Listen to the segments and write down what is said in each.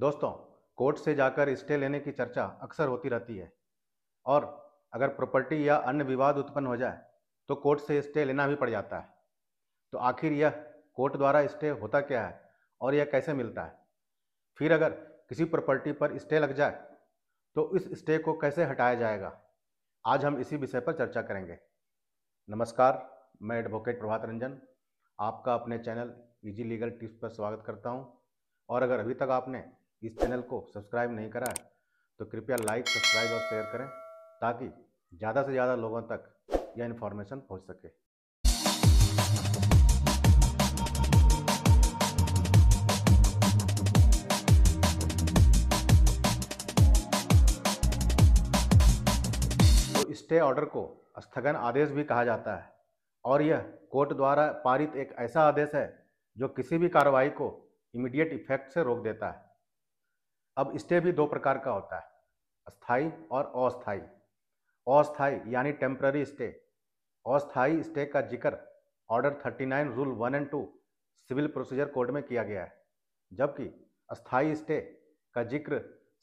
दोस्तों कोर्ट से जाकर स्टे लेने की चर्चा अक्सर होती रहती है और अगर प्रॉपर्टी या अन्य विवाद उत्पन्न हो जाए तो कोर्ट से स्टे लेना भी पड़ जाता है तो आखिर यह कोर्ट द्वारा स्टे होता क्या है और यह कैसे मिलता है फिर अगर किसी प्रॉपर्टी पर स्टे लग जाए तो इस स्टे को कैसे हटाया जाएगा आज हम इसी विषय पर चर्चा करेंगे नमस्कार मैं एडवोकेट प्रभात रंजन आपका अपने चैनल इजी लीगल टिप्स पर स्वागत करता हूं और अगर अभी तक आपने इस चैनल को सब्सक्राइब नहीं करा है तो कृपया लाइक सब्सक्राइब और शेयर करें ताकि ज़्यादा से ज़्यादा लोगों तक यह इन्फॉर्मेशन पहुँच सके तो स्टे ऑर्डर को स्थगन आदेश भी कहा जाता है और यह कोर्ट द्वारा पारित एक ऐसा आदेश है जो किसी भी कार्रवाई को इमीडिएट इफेक्ट से रोक देता है अब स्टे भी दो प्रकार का होता है अस्थाई और अस्थाई अस्थाई यानी टेम्प्ररी स्टे अस्थाई स्टे का जिक्र order 39 rule one and two civil procedure code में किया गया है जबकि अस्थाई स्टे का जिक्र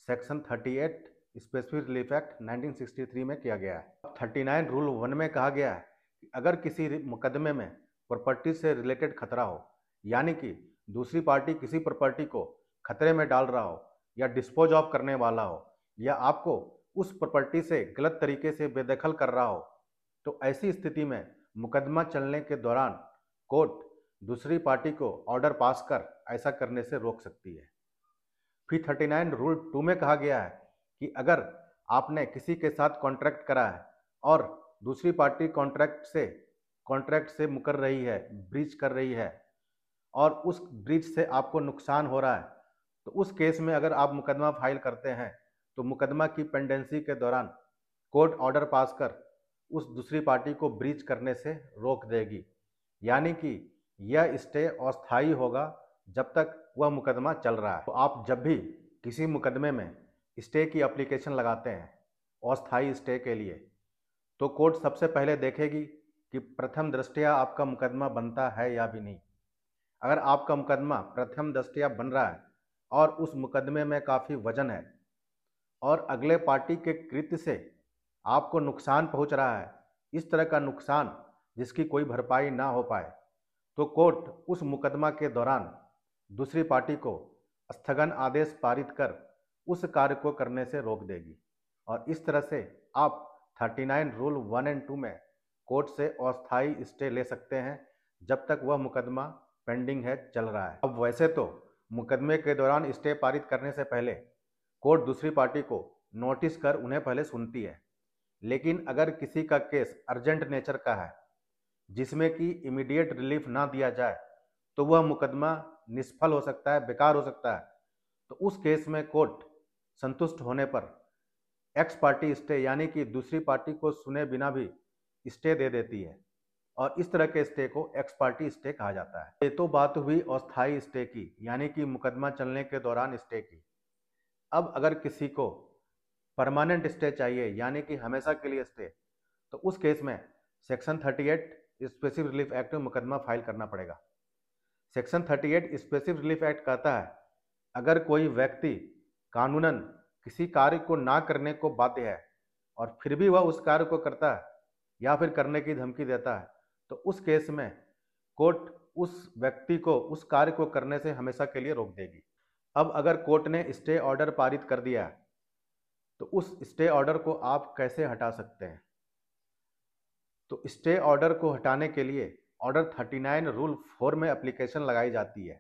section 38 specific relief act three में किया गया है थर्टी नाइन रूल वन में कहा गया है कि अगर किसी मुकदमे में प्रॉपर्टी से रिलेटेड खतरा हो यानी कि दूसरी पार्टी किसी प्रॉपर्टी को खतरे में डाल रहा हो या डिस्पोज ऑफ करने वाला हो या आपको उस प्रॉपर्टी से गलत तरीके से बेदखल कर रहा हो तो ऐसी स्थिति में मुकदमा चलने के दौरान कोर्ट दूसरी पार्टी को ऑर्डर पास कर ऐसा करने से रोक सकती है फी थर्टी नाइन रूल टू में कहा गया है कि अगर आपने किसी के साथ कॉन्ट्रैक्ट करा है और दूसरी पार्टी कॉन्ट्रैक्ट से कॉन्ट्रैक्ट से मुकर रही है ब्रीच कर रही है और उस ब्रीच से आपको नुकसान हो रहा है तो उस केस में अगर आप मुकदमा फाइल करते हैं तो मुकदमा की पेंडेंसी के दौरान कोर्ट ऑर्डर पास कर उस दूसरी पार्टी को ब्रीच करने से रोक देगी यानी कि यह स्टे अस्थायी होगा जब तक वह मुकदमा चल रहा है तो आप जब भी किसी मुकदमे में स्टे की अप्लीकेशन लगाते हैं अस्थायी स्टे के लिए तो कोर्ट सबसे पहले देखेगी कि प्रथम दृष्टया आपका मुकदमा बनता है या भी नहीं अगर आपका मुकदमा प्रथम दृष्टया बन रहा है और उस मुकदमे में काफ़ी वजन है और अगले पार्टी के कृत्य से आपको नुकसान पहुंच रहा है इस तरह का नुकसान जिसकी कोई भरपाई ना हो पाए तो कोर्ट उस मुकदमा के दौरान दूसरी पार्टी को स्थगन आदेश पारित कर उस कार्य को करने से रोक देगी और इस तरह से आप 39 रूल वन एंड टू में कोर्ट से अस्थायी स्टे ले सकते हैं जब तक वह मुकदमा पेंडिंग है चल रहा है अब वैसे तो मुकदमे के दौरान स्टे पारित करने से पहले कोर्ट दूसरी पार्टी को नोटिस कर उन्हें पहले सुनती है लेकिन अगर किसी का केस अर्जेंट नेचर का है जिसमें कि इमीडिएट रिलीफ ना दिया जाए तो वह मुकदमा निष्फल हो सकता है बेकार हो सकता है तो उस केस में कोर्ट संतुष्ट होने पर एक्स पार्टी स्टे यानी कि दूसरी पार्टी को सुने बिना भी स्टे दे देती है और इस तरह के स्टे को एक्स पार्टी स्टे कहा जाता है ये तो बात हुई अस्थायी स्टे की यानी कि मुकदमा चलने के दौरान स्टे की अब अगर किसी को परमानेंट स्टे चाहिए यानी कि हमेशा के लिए स्टे तो उस केस में सेक्शन 38 स्पेसिफिक रिलीफ एक्ट में मुकदमा फाइल करना पड़ेगा सेक्शन 38 स्पेसिफिक रिलीफ एक्ट कहता है अगर कोई व्यक्ति कानूनन किसी कार्य को ना करने को बाध्य है और फिर भी वह उस कार्य को करता है या फिर करने की धमकी देता है तो उस केस में कोर्ट उस व्यक्ति को उस कार्य को करने से हमेशा के लिए रोक देगी अब अगर कोर्ट ने स्टे ऑर्डर पारित कर दिया तो उस स्टे ऑर्डर को आप कैसे हटा सकते हैं तो स्टे ऑर्डर को हटाने के लिए ऑर्डर 39 रूल फोर में एप्लीकेशन लगाई जाती है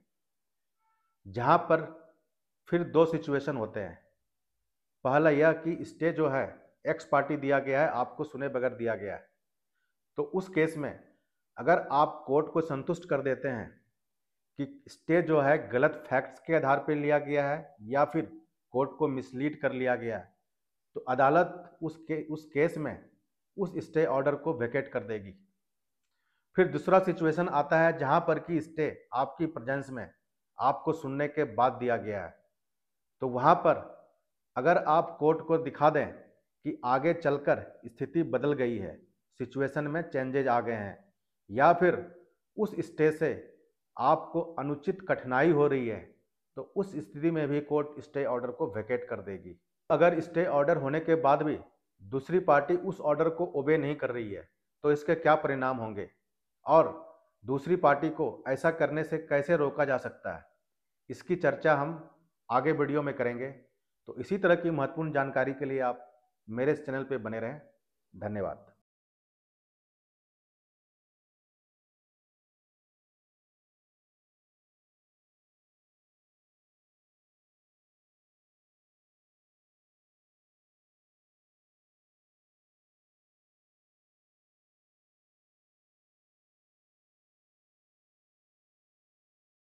जहां पर फिर दो सिचुएशन होते हैं पहला यह कि स्टे जो है एक्स पार्टी दिया गया है आपको सुने बगैर दिया गया है तो उस केस में अगर आप कोर्ट को संतुष्ट कर देते हैं कि स्टे जो है गलत फैक्ट्स के आधार पर लिया गया है या फिर कोर्ट को मिसलीड कर लिया गया है तो अदालत उस के उस केस में उस स्टे ऑर्डर को वेकेट कर देगी फिर दूसरा सिचुएशन आता है जहां पर कि स्टे आपकी प्रजेंस में आपको सुनने के बाद दिया गया है तो वहां पर अगर आप कोर्ट को दिखा दें कि आगे चलकर स्थिति बदल गई है सिचुएशन में चेंजेज आ गए हैं या फिर उस स्टेज से आपको अनुचित कठिनाई हो रही है तो उस स्थिति में भी कोर्ट स्टे ऑर्डर को वैकेट कर देगी अगर स्टे ऑर्डर होने के बाद भी दूसरी पार्टी उस ऑर्डर को ओबे नहीं कर रही है तो इसके क्या परिणाम होंगे और दूसरी पार्टी को ऐसा करने से कैसे रोका जा सकता है इसकी चर्चा हम आगे वीडियो में करेंगे तो इसी तरह की महत्वपूर्ण जानकारी के लिए आप मेरे इस चैनल पर बने रहें धन्यवाद